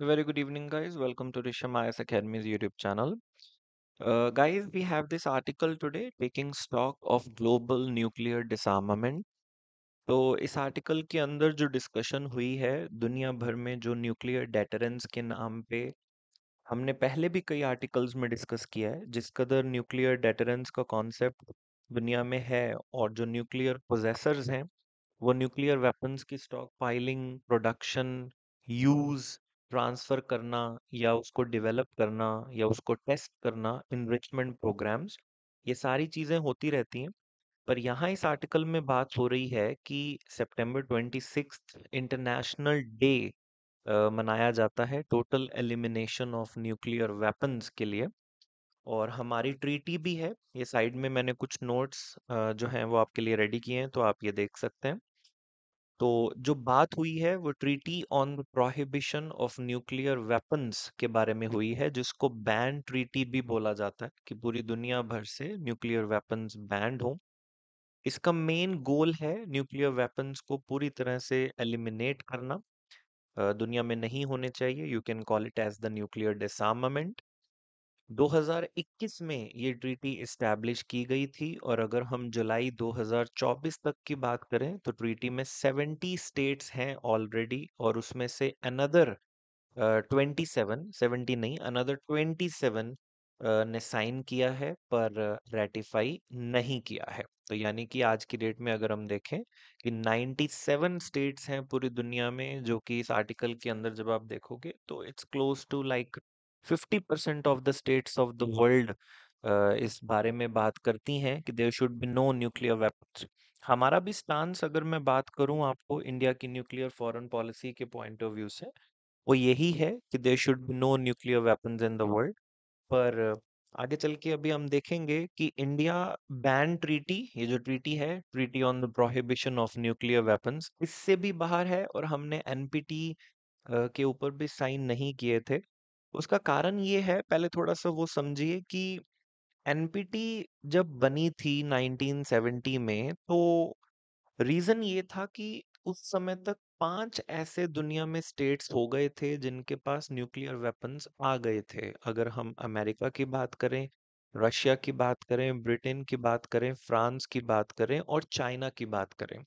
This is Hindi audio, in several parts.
So very good evening guys. Welcome to Risham IS Academy's YouTube channel. Uh, guys, we have this article today taking stock of global nuclear disarmament. तो इस आर्टिकल के अंदर जो डिस्कशन हुई है दुनिया भर में जो न्यूक्लियर डेटरेंस के नाम पे हमने पहले भी कई आर्टिकल्स में डिस्कस किया है जिस कदर न्यूक्लियर डेटरेंस का कॉन्सेप्ट दुनिया में है और जो न्यूक्लियर पोजेसर्स हैं वो न्यूक्लियर वेपन्स की stockpiling production use transfer करना या उसको डेवलप करना या उसको टेस्ट करना इनरिचमेंट प्रोग्राम्स ये सारी चीज़ें होती रहती हैं पर यहाँ इस आर्टिकल में बात हो रही है कि सितंबर ट्वेंटी इंटरनेशनल डे मनाया जाता है total elimination of nuclear weapons के लिए और हमारी ट्रीटी भी है ये साइड में मैंने कुछ नोट्स जो हैं वो आपके लिए रेडी किए हैं तो आप ये देख सकते हैं तो जो बात हुई है वो treaty on prohibition of nuclear weapons के बारे में हुई है जिसको बैन ट्रीटी भी बोला जाता है कि पूरी दुनिया भर से न्यूक्लियर वेपन्स बैंड हों इसका मेन गोल है न्यूक्लियर वेपन्स को पूरी तरह से एलिमिनेट करना दुनिया में नहीं होने चाहिए you can call it as the nuclear disarmament 2021 में ये ट्रीटी इस्टेब्लिश की गई थी और अगर हम जुलाई 2024 तक की बात करें तो ट्रीटी में 70 स्टेट्स हैं ऑलरेडी और उसमें से अनदर ट्वेंटी सेवन सेवेंटी नहीं अनदर ट्वेंटी सेवन ने साइन किया है पर रेटिफाई नहीं किया है तो यानी कि आज की डेट में अगर हम देखें कि 97 स्टेट्स हैं पूरी दुनिया में जो कि इस आर्टिकल के अंदर जब आप देखोगे तो it's close to like fifty percent of the states of the world इस बारे में बात करती हैं कि there should be no nuclear weapons हमारा भी स्टांस अगर मैं बात करूं आपको इंडिया की न्यूक्लियर फॉरेन पॉलिसी के पॉइंट ऑफ व्यू से वो यही है कि there should be no nuclear weapon in the world पर आगे चल के अभी हम देखेंगे कि इंडिया बैन ट्रीटी ये जो ट्रीटी है treaty on the prohibition of nuclear weapons इससे भी बाहर है और हमने एनपीटी के ऊपर भी साइन नहीं किए थे उसका कारण ये है पहले थोड़ा-सा वो समझिए कि एनपीटी जब बनी थी 1970 में तो रीज़न ये था कि उस समय तक पांच ऐसे दुनिया में स्टेट्स हो गए थे जिनके पास न्यूक्लियर वेपन्स आ गए थे। अगर हम अमेरिका की बात करें, रशिया की बात करें, ब्रिटेन की बात करें, फ्रांस की बात करें और चाइना की बात करें।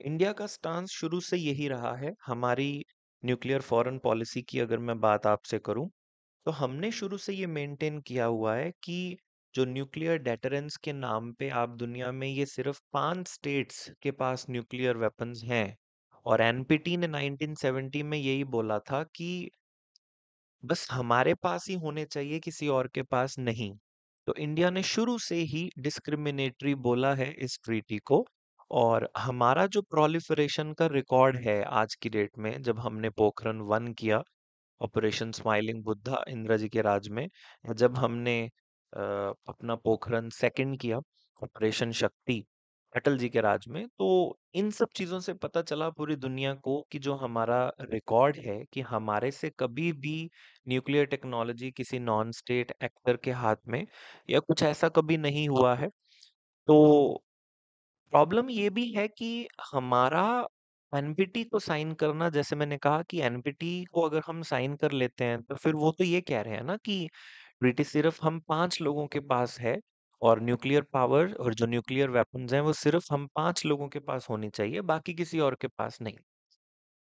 इंडिया का स्टांस शुरू से यही रहा है, हमारी न्यूक्लियर फॉरेन पॉलिसी की अगर मैं बात आपसे करूं तो हमने शुरू से ये मेंटेन किया हुआ है कि जो न्यूक्लियर डेटरेंस के नाम पे आप दुनिया में ये सिर्फ पांच स्टेट्स के पास न्यूक्लियर वेपन्स हैं और एनपीटी ने 1970 में यही बोला था कि बस हमारे पास ही होने चाहिए किसी और के पास नहीं तो इंडिया ने शुरू से ही डिस्क्रिमिनेटरी बोला है इस ट्रीटी को और हमारा जो प्रोलिफरेशन का रिकॉर्ड है आज की डेट में जब हमने पोखरण वन किया ऑपरेशन स्माइलिंग बुद्धा इंदिरा जी के राज में जब हमने अपना पोखरण सेकंड किया ऑपरेशन शक्ति अटल जी के राज में तो इन सब चीजों से पता चला पूरी दुनिया को कि जो हमारा रिकॉर्ड है कि हमारे से कभी भी न्यूक्लियर टेक्नोलॉजी किसी नॉन स्टेट एक्टर के हाथ में या कुछ ऐसा कभी नहीं हुआ है तो प्रॉब्लम ये भी है कि हमारा एनपीटी को साइन करना जैसे मैंने कहा कि एनपीटी को अगर हम साइन कर लेते हैं तो फिर वो तो ये कह रहे हैं ना कि ब्रिटिश सिर्फ हम पांच लोगों के पास है और न्यूक्लियर पावर और जो न्यूक्लियर वेपन्स हैं वो सिर्फ हम पांच लोगों के पास होनी चाहिए बाकी किसी और के पास नहीं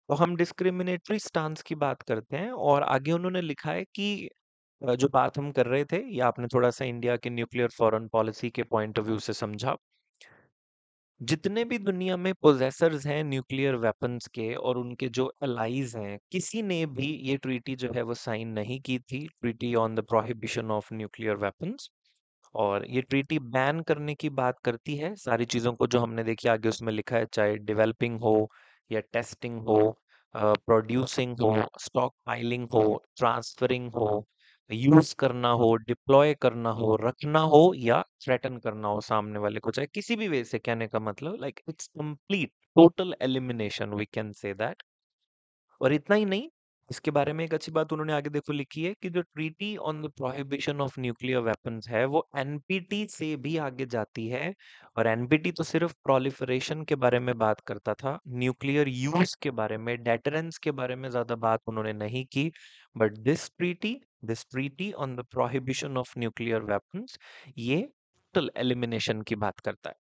तो हम डिस्क्रिमिनेटरी स्टांस की बात करते हैं और आगे उन्होंने लिखा है कि जो बात हम कर रहे थे या आपने थोड़ा सा इंडिया के न्यूक्लियर फॉरेन पॉलिसी के पॉइंट ऑफ व्यू से समझा जितने भी दुनिया में पोजेसर्स हैं न्यूक्लियर वेपन्स के और उनके जो अलाइज हैं किसी ने भी हम्म। ये ट्रीटी जो है वो साइन नहीं की थी treaty on the prohibition of nuclear weapons और ये ट्रीटी बैन करने की बात करती है सारी चीज़ों को जो हमने देखी आगे उसमें लिखा है चाहे डेवलपिंग हो या टेस्टिंग हो प्रोड्यूसिंग हो स्टॉक पाइलिंग हो ट्रांसफरिंग हो यूज हाँ। करना हो डिप्लॉय करना हो हाँ। रखना हो या थ्रेटन करना हो सामने वाले को चाहे किसी भी वे से कहने का मतलब like it's complete total elimination we can say that और इतना ही नहीं इसके बारे में एक अच्छी बात उन्होंने आगे देखो लिखी है कि जो treaty on the prohibition of nuclear weapons है वो एनपीटी से भी आगे जाती है और एनपीटी तो सिर्फ प्रोलिफरेशन के बारे में बात करता था न्यूक्लियर यूज के बारे में डेटरेंस के बारे में ज्यादा बात उन्होंने नहीं की but this treaty this treaty on the prohibition of nuclear weapons ये टोटल एलिमिनेशन की बात करता है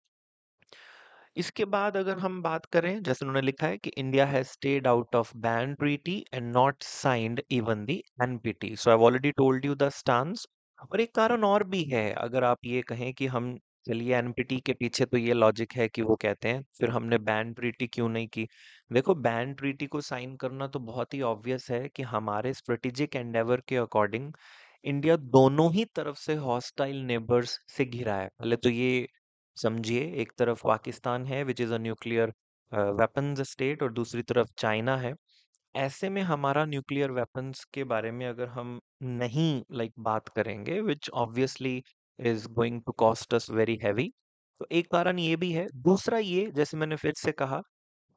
इसके बाद अगर हम बात करें जैसे उन्होंने लिखा है कि India has stayed out of ban treaty and not signed even the NPT so I already told you the stance और एक कारण और भी है अगर आप ये कहें कि हम चलिए एनपीटी के पीछे तो ये लॉजिक है कि वो कहते हैं फिर हमने बैन ट्रीटी क्यों नहीं की देखो बैन ट्रीटी को साइन करना तो बहुत ही ऑब्वियस है कि हमारे स्ट्रेटेजिक एंडेवर के अकॉर्डिंग इंडिया दोनों ही तरफ से हॉस्टाइल नेबर्स से घिरा है पहले तो ये समझिए एक तरफ पाकिस्तान है which is a nuclear weapons state और दूसरी तरफ चाइना है ऐसे में हमारा न्यूक्लियर वेपन्स के बारे में अगर हम नहीं लाइक like, बात करेंगे which obviously is going to cost us very heavy तो एक कारण ये भी है दूसरा ये जैसे मैंने फिर से कहा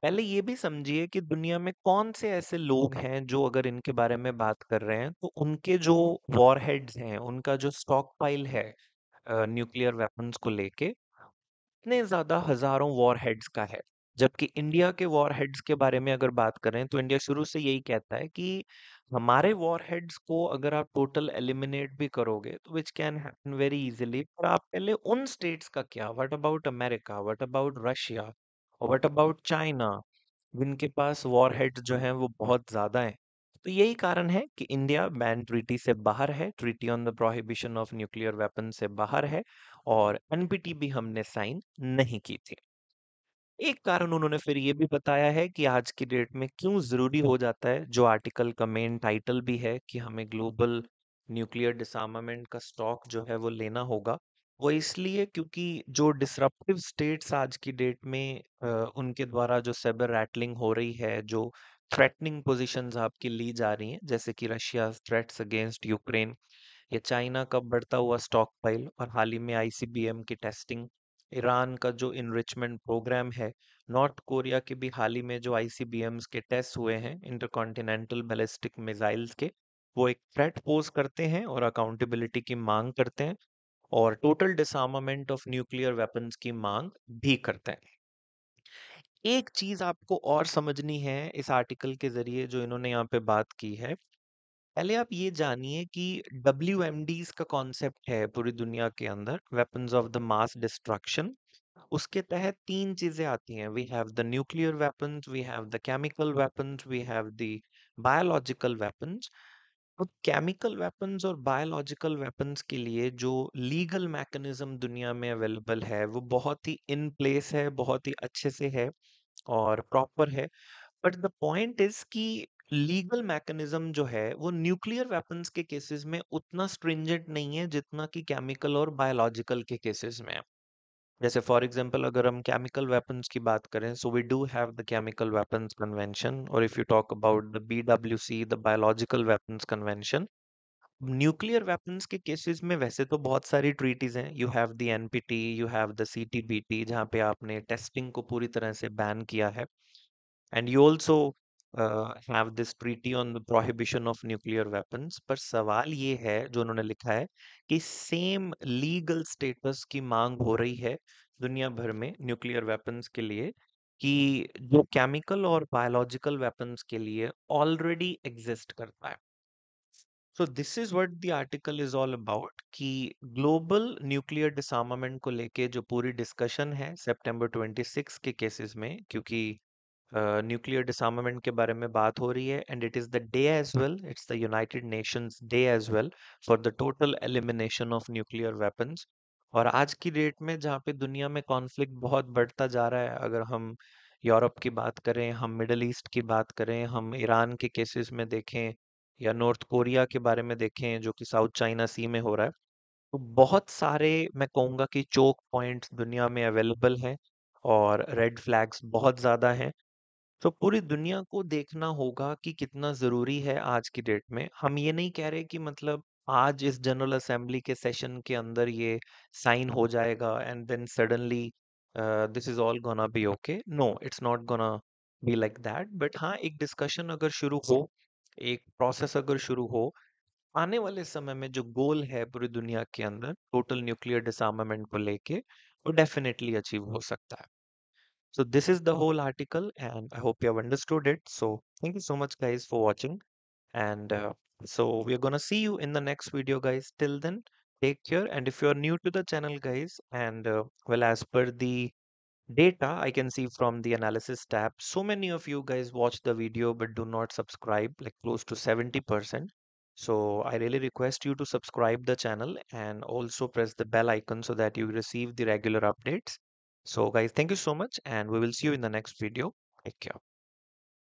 पहले ये भी समझिए कि दुनिया में कौन से ऐसे लोग हैं जो अगर इनके बारे में बात कर रहे हैं तो उनके जो वॉर हेड्स हैं उनका जो स्टॉक पाइल है न्यूक्लियर वेपन्स को लेके इतने ज़्यादा हजारों वॉर हेड्स का है जबकि इंडिया के वॉरहेड्स के बारे में अगर बात करें तो इंडिया शुरू से यही कहता है कि हमारे वॉरहेड्स को अगर आप टोटल एलिमिनेट भी करोगे तो which can happen very easily पर आप पहले उन स्टेट्स का क्या what about America what about Russia और व्हाट अबाउट चाइना जिनके पास वॉरहेड्स जो हैं वो बहुत ज़्यादा हैं तो यही कारण है कि इंडिया बैन ट्रीटी से बाहर है treaty on the prohibition of nuclear weapon से बाहर है और एनपीटी भी हमने साइन नहीं की थी एक कारण उन्होंने फिर ये भी बताया है कि आज की डेट में क्यों जरूरी हो जाता है जो आर्टिकल का मेन टाइटल भी है कि हमें ग्लोबल न्यूक्लियर डिसमेंट का स्टॉक जो है वो लेना होगा वो इसलिए क्योंकि जो डिसरप्टिव स्टेट्स आज की डेट में उनके द्वारा जो सेबर रैटलिंग हो रही है जो थ्रेटनिंग पोजिशन आपकी ली जा रही हैं जैसे कि रशिया थ्रेट्स अगेंस्ट यूक्रेन या चाइना का बढ़ता हुआ स्टॉकपाइल और हाल ही में आईसीबीएम की टेस्टिंग ईरान का जो इनरिचमेंट प्रोग्राम है नॉर्थ कोरिया के भी हाल ही में जो आईसीबीएम्स के टेस्ट हुए हैं इंटरकॉन्टिनेंटल बैलिस्टिक मिसाइल्स के वो एक थ्रेट पोज करते हैं और अकाउंटेबिलिटी की मांग करते हैं और total disarmament of nuclear weapons की मांग भी करते हैं एक चीज आपको और समझनी है इस आर्टिकल के जरिए जो इन्होंने यहाँ पे बात की है पहले आप ये जानिए कि डब्ल्यू का कॉन्सेप्ट है पूरी दुनिया के अंदर weapons of the mass destruction उसके तहत तीन चीजें आती हैं we have the nuclear weapons we have the chemical weapons we have the biological weapons chemical weapons और बायोलॉजिकल वेपन्स के लिए जो लीगल मैकेनिज्म दुनिया में अवेलेबल है वो बहुत ही इन प्लेस है बहुत ही अच्छे से है और प्रॉपर है बट द पॉइंट इज कि लीगल मैकेनिज्म जो है वो न्यूक्लियर वेपन्स के केसेस में उतना स्ट्रिंजेंट नहीं है जितना कि केमिकल और बायोलॉजिकल के केसेस में जैसे फॉर एग्जांपल अगर हम केमिकल वेपन्स की बात करें so we do have the chemical weapons convention और if you talk about the BWC the biological weapons convention nuclear weapons के केसेस में वैसे तो बहुत सारी ट्रीटीज हैं you have the NPT you have the CTBT जहाँ पे आपने टेस्टिंग को पूरी तरह से बैन किया है and you also uh, have this treaty on the prohibition of nuclear weapons पर सवाल ये है जो उन्होंने लिखा है कि सेम लीगल स्टेटस की मांग हो रही है दुनिया भर में न्यूक्लियर वेपन्स के लिए कि जो केमिकल और बायोलॉजिकल weapons के लिए ऑलरेडी एग्जिस्ट करता है so this is what the article is all about कि ग्लोबल न्यूक्लियर डिसमामेंट को लेके जो पूरी डिस्कशन है सितंबर 26 के केसेस में क्योंकि न्यूक्लियर डिसआर्मामेंट के बारे में बात हो रही है and it is the day as well it's the United Nations day as well for the total elimination of nuclear weapons और आज की डेट में जहाँ पे दुनिया में कॉन्फ्लिक्ट बहुत बढ़ता जा रहा है अगर हम यूरोप की बात करें हम मिडल ईस्ट की बात करें हम ईरान के केसेस में देखें या नॉर्थ कोरिया के बारे में देखें जो कि साउथ चाइना सी में हो रहा है तो बहुत सारे मैं कहूँगा कि चोक पॉइंट्स दुनिया में अवेलेबल हैं और रेड फ्लैग्स बहुत ज़्यादा हैं तो पूरी दुनिया को देखना होगा कि कितना ज़रूरी है आज की डेट में। हम ये नहीं कह रहे कि मतलब आज इस जनरल असेंबली के सेशन के अंदर ये साइन हो जाएगा and then suddenly this is all gonna be okay. No, it's not gonna be like that but हाँ, एक डिस्कशन अगर शुरू हो, एक प्रोसेस अगर शुरू हो, आने वाले समय में जो गोल है पूरी दुनिया के अंदर टोटल न्यूक्लियर डिसमेंट को लेके, वो डेफ़िनेटली अचीव हो सकता है। So this is the whole article and I hope you have understood it. So thank you so much guys for watching. And uh, so we're going to see you in the next video guys. Till then, take care. And if you're new to the channel guys and uh, well, as per the data I can see from the analysis tab, so many of you guys watch the video but do not subscribe like close to 70%. So I really request you to subscribe the channel and also press the bell icon so that you receive the regular updates. So guys, thank you so much and we will see you in the next video. Take care.